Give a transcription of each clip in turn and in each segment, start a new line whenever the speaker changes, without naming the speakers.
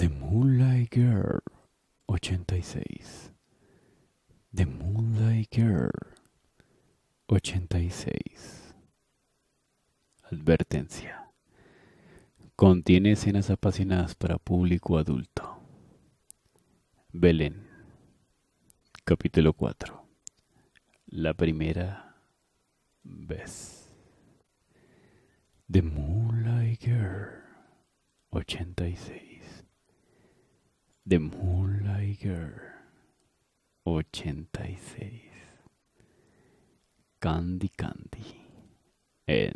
The Moonlight Girl 86. The Moonlight Girl 86. Advertencia. Contiene escenas apasionadas para público adulto. Belén. Capítulo 4. La primera vez. The Moonlight Girl 86. The Moonlight 86 Candy Candy en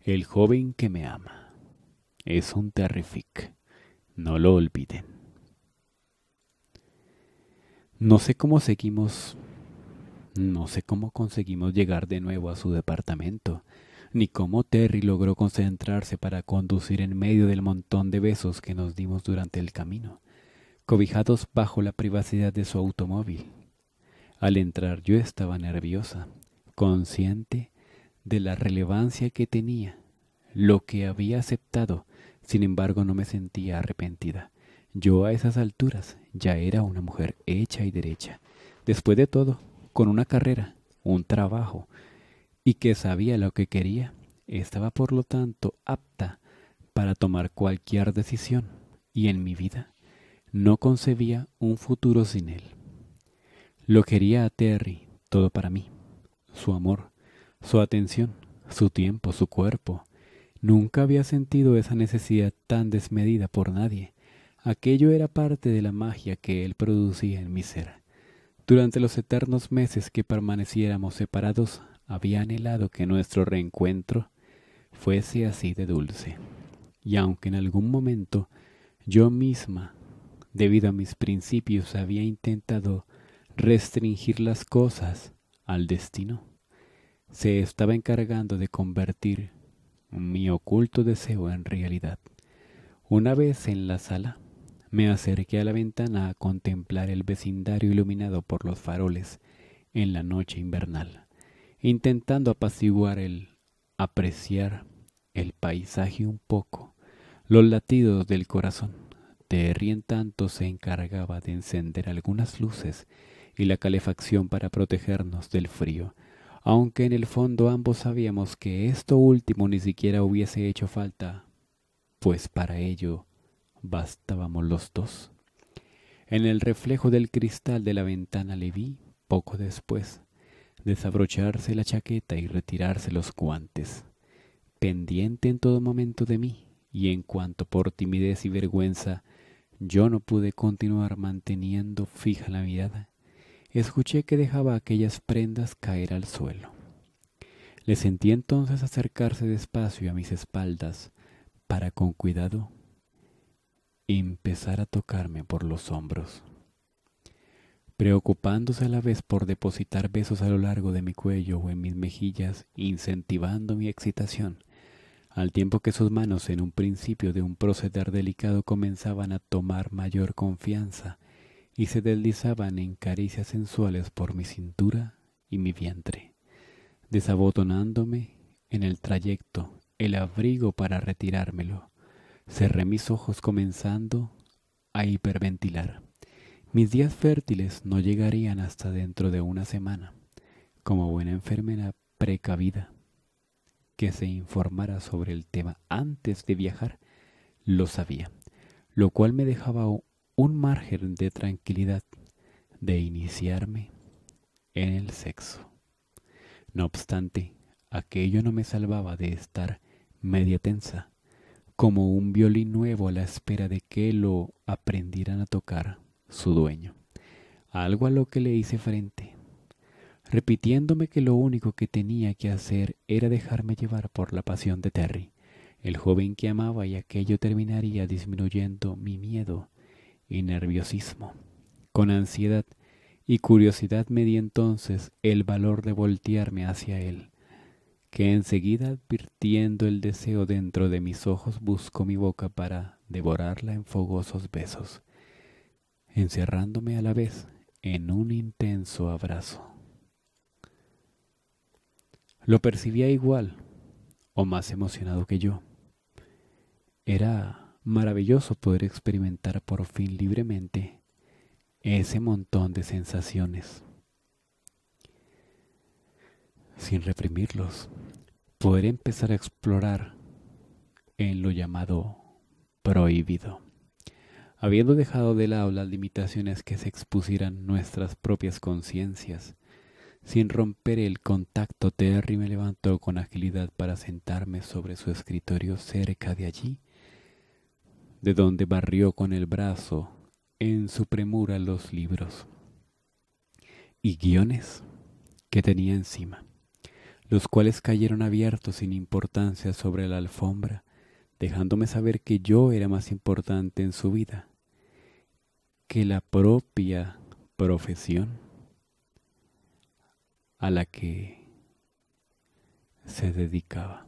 El joven que me ama es un terrific, no lo olviden. No sé cómo seguimos, no sé cómo conseguimos llegar de nuevo a su departamento ni cómo Terry logró concentrarse para conducir en medio del montón de besos que nos dimos durante el camino, cobijados bajo la privacidad de su automóvil. Al entrar yo estaba nerviosa, consciente de la relevancia que tenía, lo que había aceptado, sin embargo no me sentía arrepentida. Yo a esas alturas ya era una mujer hecha y derecha. Después de todo, con una carrera, un trabajo, y que sabía lo que quería. Estaba por lo tanto apta para tomar cualquier decisión y en mi vida no concebía un futuro sin él. Lo quería a Terry, todo para mí, su amor, su atención, su tiempo, su cuerpo. Nunca había sentido esa necesidad tan desmedida por nadie. Aquello era parte de la magia que él producía en mi ser. Durante los eternos meses que permaneciéramos separados, había anhelado que nuestro reencuentro fuese así de dulce, y aunque en algún momento yo misma, debido a mis principios, había intentado restringir las cosas al destino, se estaba encargando de convertir mi oculto deseo en realidad. Una vez en la sala, me acerqué a la ventana a contemplar el vecindario iluminado por los faroles en la noche invernal intentando apaciguar el apreciar el paisaje un poco, los latidos del corazón. en tanto se encargaba de encender algunas luces y la calefacción para protegernos del frío, aunque en el fondo ambos sabíamos que esto último ni siquiera hubiese hecho falta, pues para ello bastábamos los dos. En el reflejo del cristal de la ventana le vi, poco después, desabrocharse la chaqueta y retirarse los guantes, pendiente en todo momento de mí, y en cuanto por timidez y vergüenza yo no pude continuar manteniendo fija la mirada, escuché que dejaba aquellas prendas caer al suelo. Le sentí entonces acercarse despacio a mis espaldas para con cuidado empezar a tocarme por los hombros preocupándose a la vez por depositar besos a lo largo de mi cuello o en mis mejillas, incentivando mi excitación, al tiempo que sus manos en un principio de un proceder delicado comenzaban a tomar mayor confianza y se deslizaban en caricias sensuales por mi cintura y mi vientre, desabotonándome en el trayecto el abrigo para retirármelo. Cerré mis ojos comenzando a hiperventilar. Mis días fértiles no llegarían hasta dentro de una semana, como buena enfermera precavida que se informara sobre el tema antes de viajar, lo sabía, lo cual me dejaba un margen de tranquilidad de iniciarme en el sexo. No obstante, aquello no me salvaba de estar media tensa, como un violín nuevo a la espera de que lo aprendieran a tocar su dueño, algo a lo que le hice frente, repitiéndome que lo único que tenía que hacer era dejarme llevar por la pasión de Terry, el joven que amaba y aquello terminaría disminuyendo mi miedo y nerviosismo. Con ansiedad y curiosidad me di entonces el valor de voltearme hacia él, que enseguida advirtiendo el deseo dentro de mis ojos buscó mi boca para devorarla en fogosos besos encerrándome a la vez en un intenso abrazo. Lo percibía igual o más emocionado que yo. Era maravilloso poder experimentar por fin libremente ese montón de sensaciones. Sin reprimirlos, poder empezar a explorar en lo llamado prohibido habiendo dejado de lado las limitaciones que se expusieran nuestras propias conciencias. Sin romper el contacto, Terry me levantó con agilidad para sentarme sobre su escritorio cerca de allí, de donde barrió con el brazo en su premura los libros y guiones que tenía encima, los cuales cayeron abiertos sin importancia sobre la alfombra, dejándome saber que yo era más importante en su vida que la propia profesión a la que se dedicaba.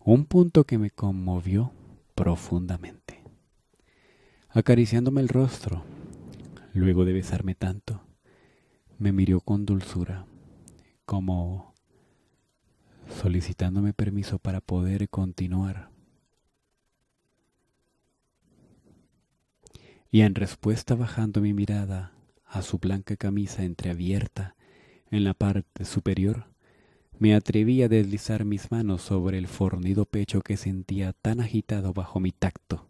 Un punto que me conmovió profundamente, acariciándome el rostro, luego de besarme tanto, me miró con dulzura, como solicitándome permiso para poder continuar. Y en respuesta bajando mi mirada a su blanca camisa entreabierta en la parte superior, me atreví a deslizar mis manos sobre el fornido pecho que sentía tan agitado bajo mi tacto,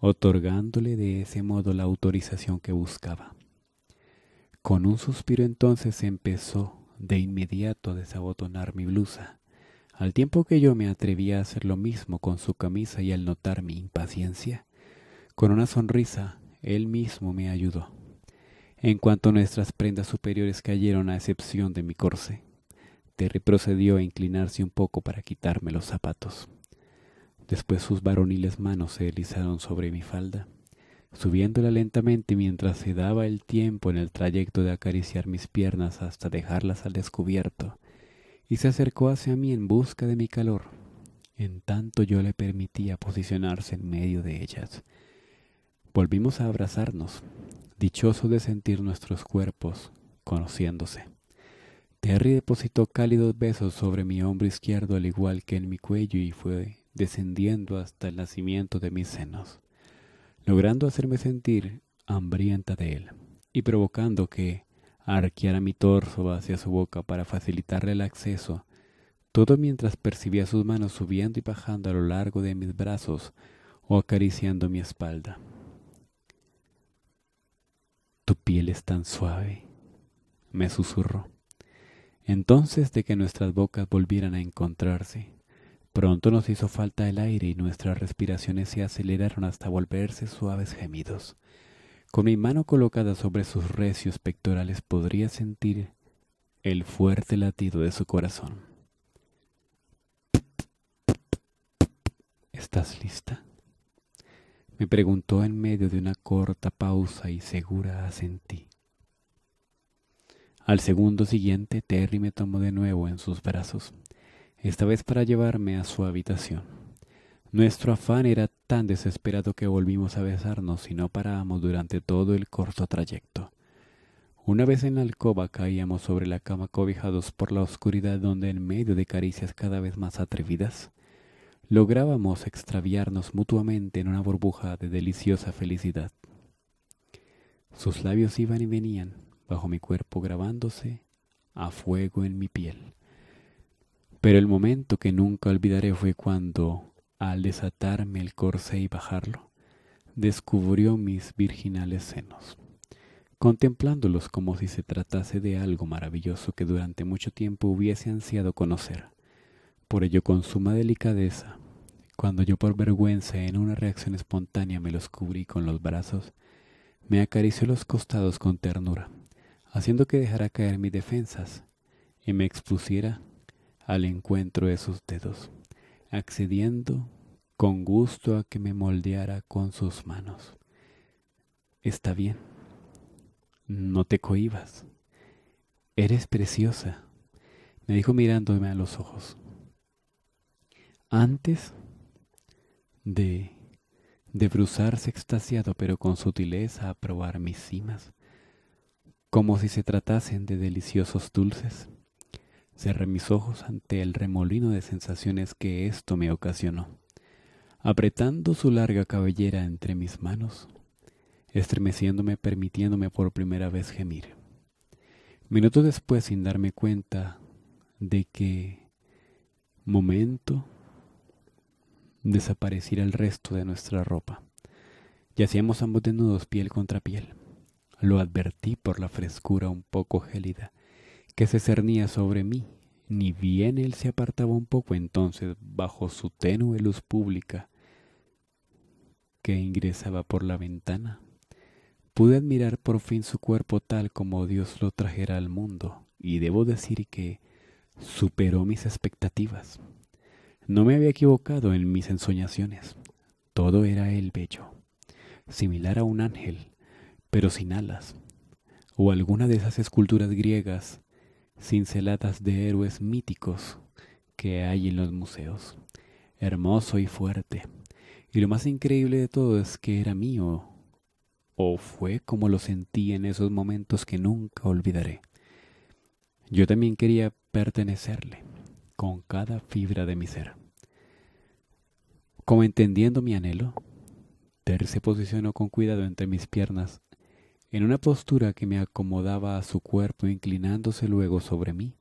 otorgándole de ese modo la autorización que buscaba. Con un suspiro entonces empezó de inmediato desabotonar mi blusa, al tiempo que yo me atrevía a hacer lo mismo con su camisa y al notar mi impaciencia, con una sonrisa, él mismo me ayudó. En cuanto nuestras prendas superiores cayeron a excepción de mi corce, Terry procedió a inclinarse un poco para quitarme los zapatos. Después sus varoniles manos se deslizaron sobre mi falda subiéndola lentamente mientras se daba el tiempo en el trayecto de acariciar mis piernas hasta dejarlas al descubierto, y se acercó hacia mí en busca de mi calor, en tanto yo le permitía posicionarse en medio de ellas. Volvimos a abrazarnos, dichoso de sentir nuestros cuerpos conociéndose. Terry depositó cálidos besos sobre mi hombro izquierdo al igual que en mi cuello y fue descendiendo hasta el nacimiento de mis senos logrando hacerme sentir hambrienta de él y provocando que arqueara mi torso hacia su boca para facilitarle el acceso, todo mientras percibía sus manos subiendo y bajando a lo largo de mis brazos o acariciando mi espalda. Tu piel es tan suave, me susurró. Entonces de que nuestras bocas volvieran a encontrarse, Pronto nos hizo falta el aire y nuestras respiraciones se aceleraron hasta volverse suaves gemidos. Con mi mano colocada sobre sus recios pectorales podría sentir el fuerte latido de su corazón. ¿Estás lista? Me preguntó en medio de una corta pausa y segura asentí. Al segundo siguiente, Terry me tomó de nuevo en sus brazos esta vez para llevarme a su habitación. Nuestro afán era tan desesperado que volvimos a besarnos y no parábamos durante todo el corto trayecto. Una vez en la alcoba caíamos sobre la cama cobijados por la oscuridad donde en medio de caricias cada vez más atrevidas, lográbamos extraviarnos mutuamente en una burbuja de deliciosa felicidad. Sus labios iban y venían bajo mi cuerpo grabándose a fuego en mi piel. Pero el momento que nunca olvidaré fue cuando, al desatarme el corce y bajarlo, descubrió mis virginales senos, contemplándolos como si se tratase de algo maravilloso que durante mucho tiempo hubiese ansiado conocer. Por ello, con suma delicadeza, cuando yo por vergüenza en una reacción espontánea me los cubrí con los brazos, me acarició los costados con ternura, haciendo que dejara caer mis defensas y me expusiera al encuentro de sus dedos, accediendo con gusto a que me moldeara con sus manos. Está bien, no te cohibas, eres preciosa, me dijo mirándome a los ojos. Antes de, de bruzarse extasiado pero con sutileza a probar mis cimas, como si se tratasen de deliciosos dulces, Cerré mis ojos ante el remolino de sensaciones que esto me ocasionó. Apretando su larga cabellera entre mis manos, estremeciéndome permitiéndome por primera vez gemir. Minutos después, sin darme cuenta de que momento desapareciera el resto de nuestra ropa. Yacíamos ambos desnudos piel contra piel. Lo advertí por la frescura un poco gélida que se cernía sobre mí. Ni bien él se apartaba un poco entonces bajo su tenue luz pública que ingresaba por la ventana, pude admirar por fin su cuerpo tal como Dios lo trajera al mundo, y debo decir que superó mis expectativas. No me había equivocado en mis ensoñaciones. Todo era él bello, similar a un ángel, pero sin alas, o alguna de esas esculturas griegas cinceladas de héroes míticos que hay en los museos. Hermoso y fuerte. Y lo más increíble de todo es que era mío, o fue como lo sentí en esos momentos que nunca olvidaré. Yo también quería pertenecerle, con cada fibra de mi ser. Como entendiendo mi anhelo, Ter se posicionó con cuidado entre mis piernas en una postura que me acomodaba a su cuerpo inclinándose luego sobre mí,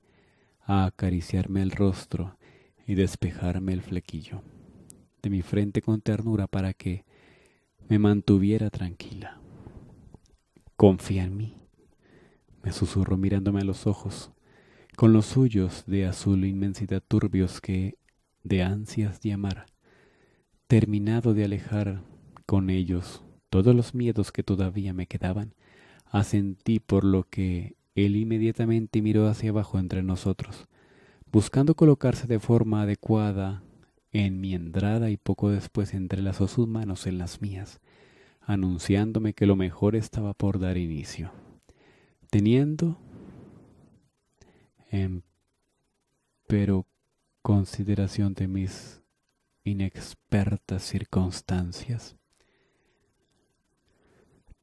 a acariciarme el rostro y despejarme el flequillo de mi frente con ternura para que me mantuviera tranquila. Confía en mí, me susurró mirándome a los ojos, con los suyos de azul inmensidad turbios que, de ansias de amar, terminado de alejar con ellos todos los miedos que todavía me quedaban, Asentí por lo que él inmediatamente miró hacia abajo entre nosotros, buscando colocarse de forma adecuada en mi entrada y poco después entrelazó sus manos en las mías, anunciándome que lo mejor estaba por dar inicio. Teniendo... En, pero consideración de mis inexpertas circunstancias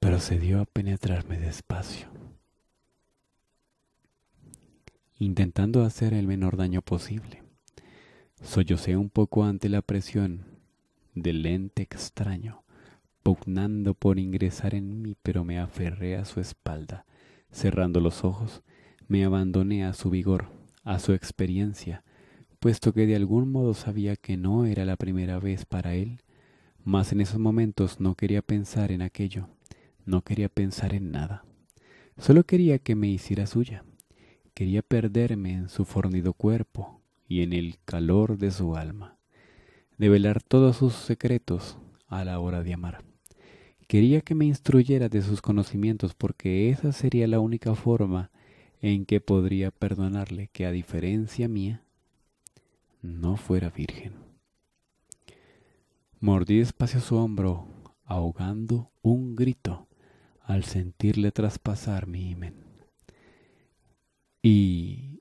procedió a penetrarme despacio, intentando hacer el menor daño posible. Sollocé un poco ante la presión del lente extraño, pugnando por ingresar en mí, pero me aferré a su espalda. Cerrando los ojos, me abandoné a su vigor, a su experiencia, puesto que de algún modo sabía que no era la primera vez para él, mas en esos momentos no quería pensar en aquello. No quería pensar en nada. Solo quería que me hiciera suya. Quería perderme en su fornido cuerpo y en el calor de su alma. Develar todos sus secretos a la hora de amar. Quería que me instruyera de sus conocimientos porque esa sería la única forma en que podría perdonarle que a diferencia mía no fuera virgen. Mordí despacio su hombro, ahogando un grito al sentirle traspasar mi himen. Y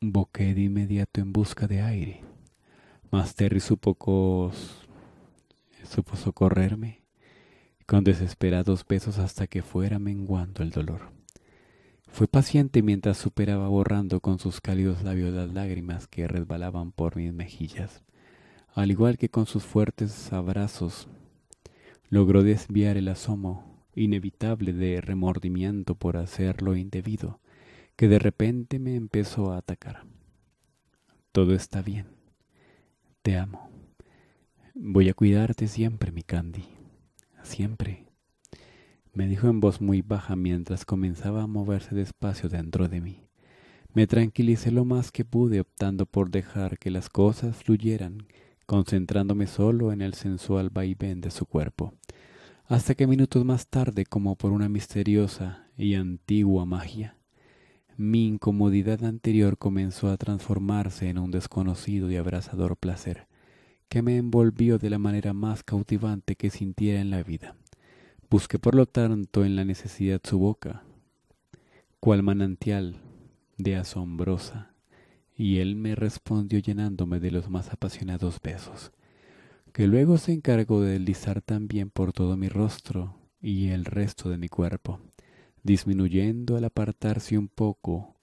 boqué de inmediato en busca de aire. Mas Terry supo, supo socorrerme con desesperados besos hasta que fuera menguando el dolor. Fue paciente mientras superaba borrando con sus cálidos labios las lágrimas que resbalaban por mis mejillas. Al igual que con sus fuertes abrazos, logró desviar el asomo inevitable de remordimiento por hacer lo indebido, que de repente me empezó a atacar. Todo está bien. Te amo. Voy a cuidarte siempre, mi Candy. Siempre. Me dijo en voz muy baja mientras comenzaba a moverse despacio dentro de mí. Me tranquilicé lo más que pude optando por dejar que las cosas fluyeran, concentrándome solo en el sensual vaivén de su cuerpo, hasta que minutos más tarde, como por una misteriosa y antigua magia, mi incomodidad anterior comenzó a transformarse en un desconocido y abrasador placer que me envolvió de la manera más cautivante que sintiera en la vida. Busqué por lo tanto en la necesidad su boca, cual manantial de asombrosa, y él me respondió llenándome de los más apasionados besos que luego se encargó de deslizar también por todo mi rostro y el resto de mi cuerpo, disminuyendo al apartarse un poco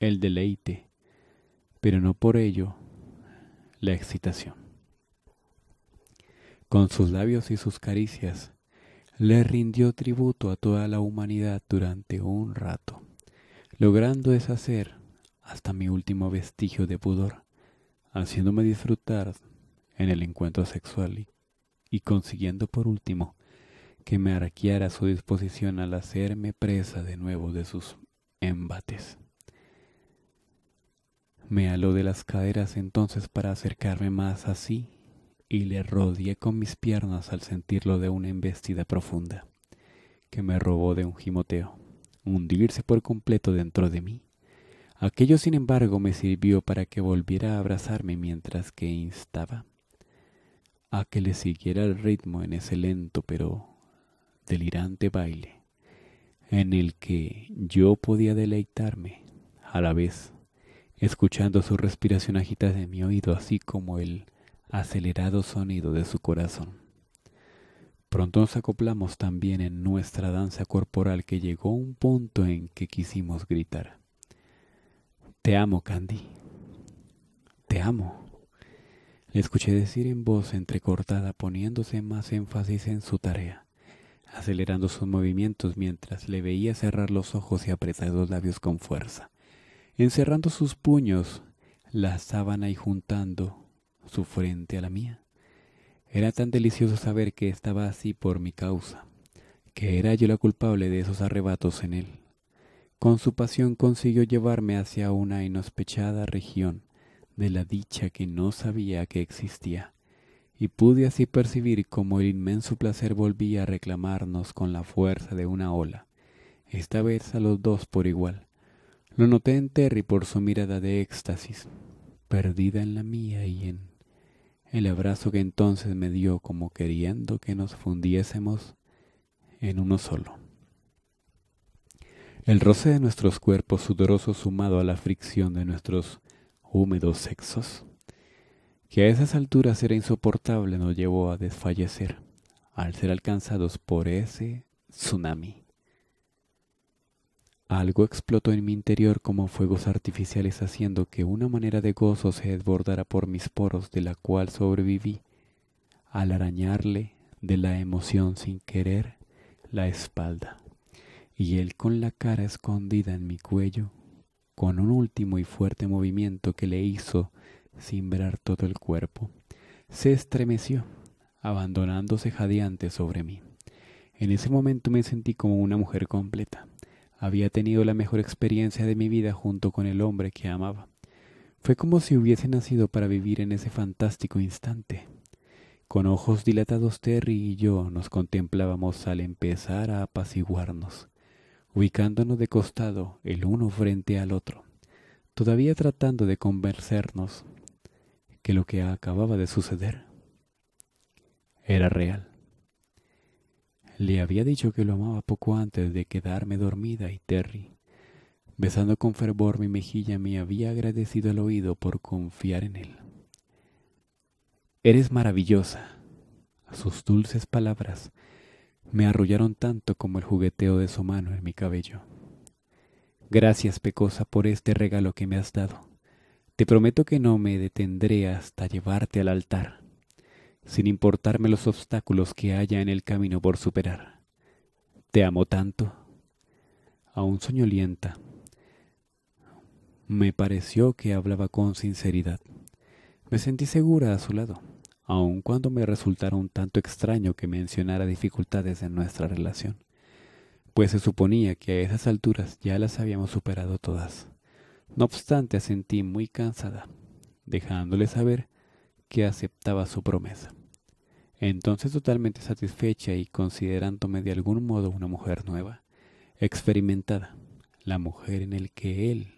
el deleite, pero no por ello la excitación. Con sus labios y sus caricias, le rindió tributo a toda la humanidad durante un rato, logrando deshacer hasta mi último vestigio de pudor, haciéndome disfrutar en el encuentro sexual y, consiguiendo por último que me arqueara su disposición al hacerme presa de nuevo de sus embates. Me aló de las caderas entonces para acercarme más a sí y le rodeé con mis piernas al sentirlo de una embestida profunda que me robó de un gimoteo, hundirse por completo dentro de mí. Aquello, sin embargo, me sirvió para que volviera a abrazarme mientras que instaba a que le siguiera el ritmo en ese lento pero delirante baile, en el que yo podía deleitarme a la vez, escuchando su respiración agitada en mi oído, así como el acelerado sonido de su corazón. Pronto nos acoplamos también en nuestra danza corporal que llegó un punto en que quisimos gritar. Te amo, Candy. Te amo. Le escuché decir en voz entrecortada, poniéndose más énfasis en su tarea, acelerando sus movimientos mientras le veía cerrar los ojos y apretar los labios con fuerza, encerrando sus puños, la sábana y juntando su frente a la mía. Era tan delicioso saber que estaba así por mi causa, que era yo la culpable de esos arrebatos en él. Con su pasión consiguió llevarme hacia una inospechada región, de la dicha que no sabía que existía, y pude así percibir cómo el inmenso placer volvía a reclamarnos con la fuerza de una ola, esta vez a los dos por igual. Lo noté en Terry por su mirada de éxtasis, perdida en la mía y en el abrazo que entonces me dio como queriendo que nos fundiésemos en uno solo. El roce de nuestros cuerpos sudorosos sumado a la fricción de nuestros húmedos sexos, que a esas alturas era insoportable, nos llevó a desfallecer al ser alcanzados por ese tsunami. Algo explotó en mi interior como fuegos artificiales haciendo que una manera de gozo se desbordara por mis poros de la cual sobreviví al arañarle de la emoción sin querer la espalda y él con la cara escondida en mi cuello con un último y fuerte movimiento que le hizo cimbrar todo el cuerpo. Se estremeció, abandonándose jadeante sobre mí. En ese momento me sentí como una mujer completa. Había tenido la mejor experiencia de mi vida junto con el hombre que amaba. Fue como si hubiese nacido para vivir en ese fantástico instante. Con ojos dilatados, Terry y yo nos contemplábamos al empezar a apaciguarnos ubicándonos de costado el uno frente al otro, todavía tratando de convencernos que lo que acababa de suceder era real. Le había dicho que lo amaba poco antes de quedarme dormida y Terry, besando con fervor mi mejilla, me había agradecido al oído por confiar en él. Eres maravillosa. Sus dulces palabras me arrullaron tanto como el jugueteo de su mano en mi cabello. Gracias, Pecosa, por este regalo que me has dado. Te prometo que no me detendré hasta llevarte al altar, sin importarme los obstáculos que haya en el camino por superar. Te amo tanto. Aún soñolienta, me pareció que hablaba con sinceridad. Me sentí segura a su lado aun cuando me resultara un tanto extraño que mencionara dificultades en nuestra relación, pues se suponía que a esas alturas ya las habíamos superado todas. No obstante, sentí muy cansada, dejándole saber que aceptaba su promesa. Entonces, totalmente satisfecha y considerándome de algún modo una mujer nueva, experimentada, la mujer en el que él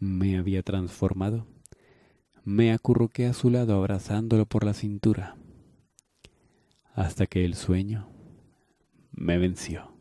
me había transformado, me acurruqué a su lado abrazándolo por la cintura, hasta que el sueño me venció.